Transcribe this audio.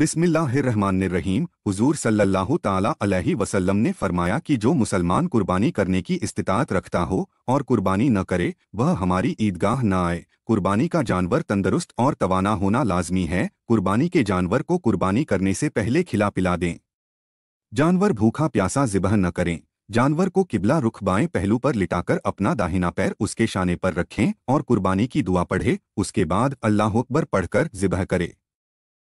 बिस्मिल्लाहिर्रहमानिर्रहीम हुजूर सल्लल्लाहु ताला अलैहि वसल्लम ने फरमाया कि जो मुसलमान कुर्बानी करने की इस्तात रखता हो और कुर्बानी न करे वह हमारी ईदगाह न आए कुर्बानी का जानवर तंदरुस्त और तवाना होना लाजमी है कुर्बानी के जानवर को कुर्बानी करने से पहले खिला पिला दें जानवर भूखा प्यासा जिबह न करें जानवर को किबला रुख बाएं पहलू पर लिटाकर अपना दाहिना पैर उसके शाने पर रखें और कुर्बानी की दुआ पढ़े उसके बाद अल्लाह अकबर पढ़कर जिबह करे